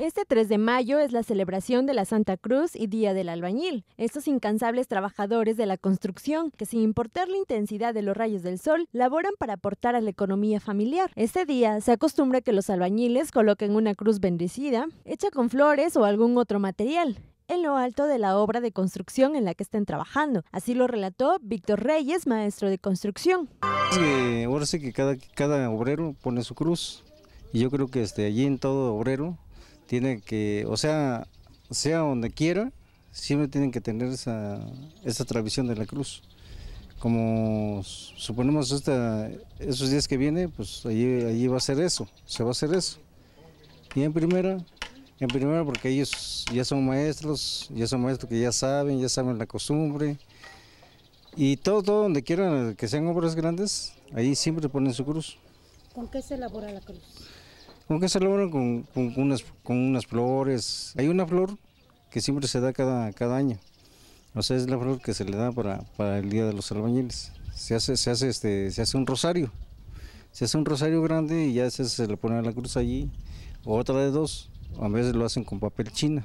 Este 3 de mayo es la celebración de la Santa Cruz y Día del Albañil. Estos incansables trabajadores de la construcción, que sin importar la intensidad de los rayos del sol, laboran para aportar a la economía familiar. Este día se acostumbra que los albañiles coloquen una cruz bendecida, hecha con flores o algún otro material en lo alto de la obra de construcción en la que estén trabajando. Así lo relató Víctor Reyes, maestro de construcción. ahora sé que cada, obrero pone su cruz. Y yo creo que este, allí en todo obrero tiene que, o sea, sea donde quiera, siempre tienen que tener esa, tradición de la cruz. Como suponemos esta, esos días que viene, pues allí, allí va a ser eso, se va a hacer eso. Y en primera, en primera porque ellos ya son maestros, ya son maestros que ya saben, ya saben la costumbre. Y todo, todo donde quieran que sean obras grandes, ahí siempre ponen su cruz. ¿Con qué se elabora la cruz? que se logran con, con, unas, con unas flores. Hay una flor que siempre se da cada, año. O sea, es la flor que se le da para, el Día de los Albañiles. Se hace, se, hace este, se hace un rosario. Se hace un rosario grande y ya se, se le pone la cruz allí. O otra de dos. A veces lo hacen con papel china.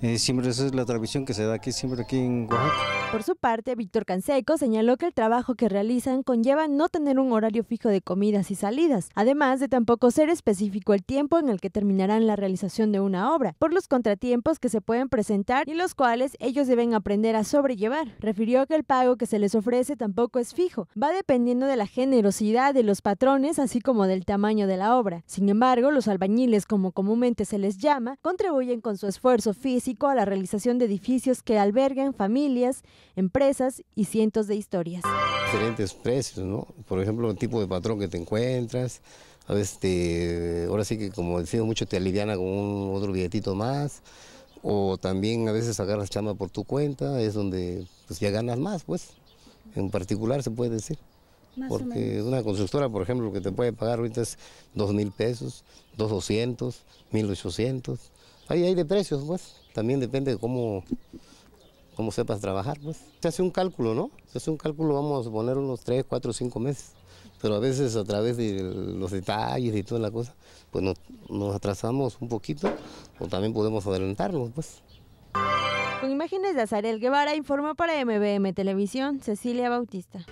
Eh, siempre esa es la tradición que se da aquí, siempre aquí en Oaxaca. Por su parte, Víctor Canseco señaló que el trabajo que realizan conlleva no tener un horario fijo de comidas y salidas, además de tampoco ser específico el tiempo en el que terminarán la realización de una obra, por los contratiempos que se pueden presentar y los cuales ellos deben aprender a sobrellevar. Refirió que el pago que se les ofrece tampoco es fijo, va dependiendo de la generosidad de los patrones, así como del tamaño de la obra. Sin embargo, los albañiles, como comúnmente se les llama, contribuyen con su esfuerzo físico a la realización de edificios que albergan familias, empresas y cientos de historias. Diferentes precios, ¿no? Por ejemplo, el tipo de patrón que te encuentras, a veces ahora sí que como decimos mucho, te aliviana con un, otro billetito más, o también a veces agarras chamba por tu cuenta, es donde pues ya ganas más, pues, en particular se puede decir porque una constructora, por ejemplo, que te puede pagar ahorita es dos mil pesos, dos doscientos, mil Ahí hay de precios, pues. También depende de cómo, cómo sepas trabajar, pues. Se hace un cálculo, ¿no? Se hace un cálculo, vamos a poner unos tres, cuatro, cinco meses. Pero a veces a través de los detalles y toda la cosa, pues nos, atrasamos un poquito o también podemos adelantarnos, pues. Con imágenes de Azarel Guevara informa para MBM Televisión Cecilia Bautista.